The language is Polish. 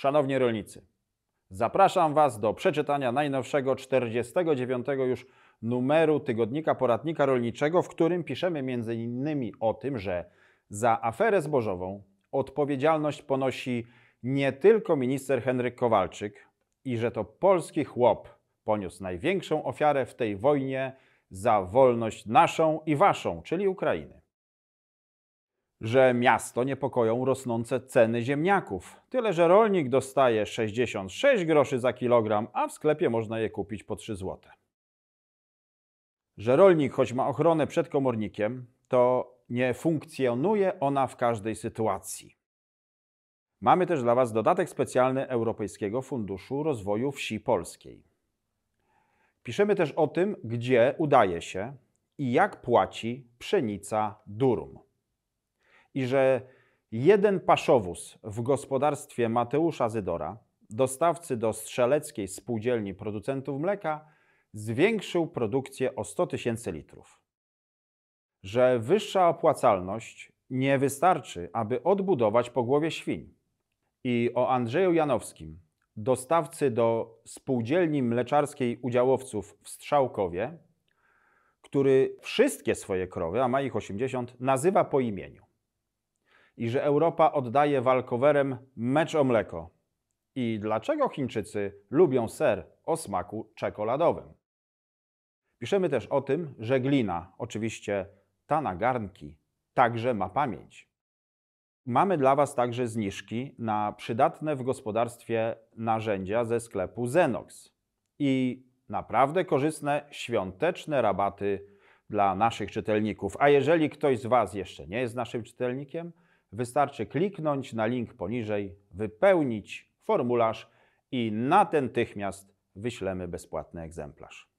Szanowni rolnicy, zapraszam Was do przeczytania najnowszego 49 już numeru tygodnika poradnika rolniczego, w którym piszemy m.in. o tym, że za aferę zbożową odpowiedzialność ponosi nie tylko minister Henryk Kowalczyk i że to polski chłop poniósł największą ofiarę w tej wojnie za wolność naszą i waszą, czyli Ukrainy że miasto niepokoją rosnące ceny ziemniaków. Tyle, że rolnik dostaje 66 groszy za kilogram, a w sklepie można je kupić po 3 zł. Że rolnik, choć ma ochronę przed komornikiem, to nie funkcjonuje ona w każdej sytuacji. Mamy też dla Was dodatek specjalny Europejskiego Funduszu Rozwoju Wsi Polskiej. Piszemy też o tym, gdzie udaje się i jak płaci pszenica durum i że jeden paszowóz w gospodarstwie Mateusza Zydora, dostawcy do strzeleckiej spółdzielni producentów mleka, zwiększył produkcję o 100 tysięcy litrów. Że wyższa opłacalność nie wystarczy, aby odbudować pogłowie świń. I o Andrzeju Janowskim, dostawcy do spółdzielni mleczarskiej udziałowców w Strzałkowie, który wszystkie swoje krowy, a ma ich 80, nazywa po imieniu i że Europa oddaje walkowerem mecz o mleko. I dlaczego Chińczycy lubią ser o smaku czekoladowym? Piszemy też o tym, że glina, oczywiście ta na garnki, także ma pamięć. Mamy dla Was także zniżki na przydatne w gospodarstwie narzędzia ze sklepu Zenox i naprawdę korzystne świąteczne rabaty dla naszych czytelników. A jeżeli ktoś z Was jeszcze nie jest naszym czytelnikiem, Wystarczy kliknąć na link poniżej, wypełnić formularz i natychmiast wyślemy bezpłatny egzemplarz.